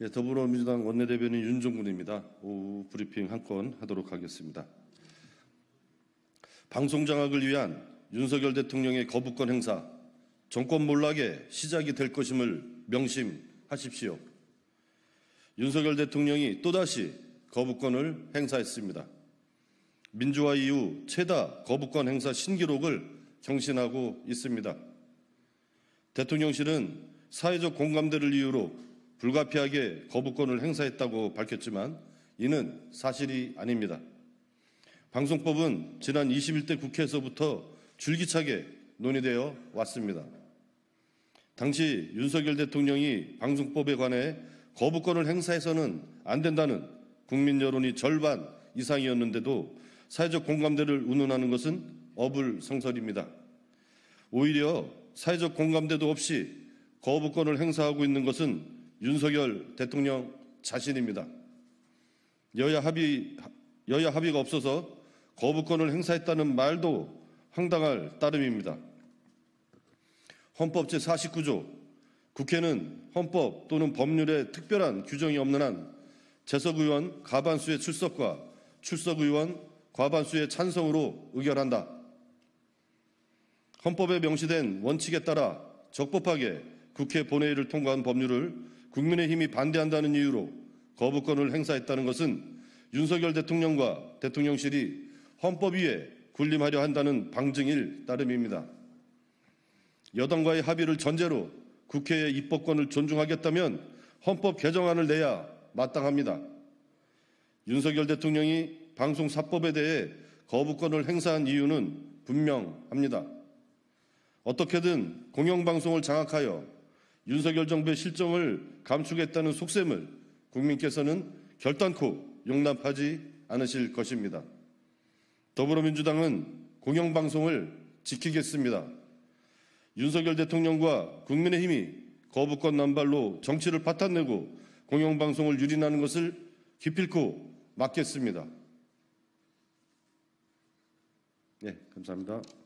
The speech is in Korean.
예, 더불어민주당 원내대변인 윤종근입니다. 오후 브리핑 한 건 하도록 하겠습니다. 방송 장악을 위한 윤석열 대통령의 거부권 행사, 정권 몰락의 시작이 될 것임을 명심하십시오. 윤석열 대통령이 또다시 거부권을 행사했습니다. 민주화 이후 최다 거부권 행사 신기록을 경신하고 있습니다. 대통령실은 사회적 공감대를 이유로 불가피하게 거부권을 행사했다고 밝혔지만 이는 사실이 아닙니다. 방송법은 지난 21대 국회에서부터 줄기차게 논의되어 왔습니다. 당시 윤석열 대통령이 방송법에 관해 거부권을 행사해서는 안 된다는 국민 여론이 절반 이상이었는데도 사회적 공감대를 운운하는 것은 어불성설입니다. 오히려 사회적 공감대도 없이 거부권을 행사하고 있는 것은 윤석열 대통령 자신입니다. 여야 합의 여야 합의가 없어서 거부권을 행사했다는 말도 황당할 따름입니다. 헌법 제49조 국회는 헌법 또는 법률에 특별한 규정이 없는 한 재석 의원 가반수의 출석과 출석 의원 과반수의 찬성으로 의결한다. 헌법에 명시된 원칙에 따라 적법하게 국회 본회의를 통과한 법률을 국민의힘이 반대한다는 이유로 거부권을 행사했다는 것은 윤석열 대통령과 대통령실이 헌법 위에 군림하려 한다는 방증일 따름입니다. 여당과의 합의를 전제로 국회의 입법권을 존중하겠다면 헌법 개정안을 내야 마땅합니다. 윤석열 대통령이 방송사법에 대해 거부권을 행사한 이유는 분명합니다. 어떻게든 공영방송을 장악하여 윤석열 정부의 실정을 감추겠다는 속셈을 국민께서는 결단코 용납하지 않으실 것입니다. 더불어민주당은 공영방송을 지키겠습니다. 윤석열 대통령과 국민의힘이 거부권 남발로 정치를 파탄내고 공영방송을 유린하는 것을 기필코 막겠습니다. 네, 감사합니다.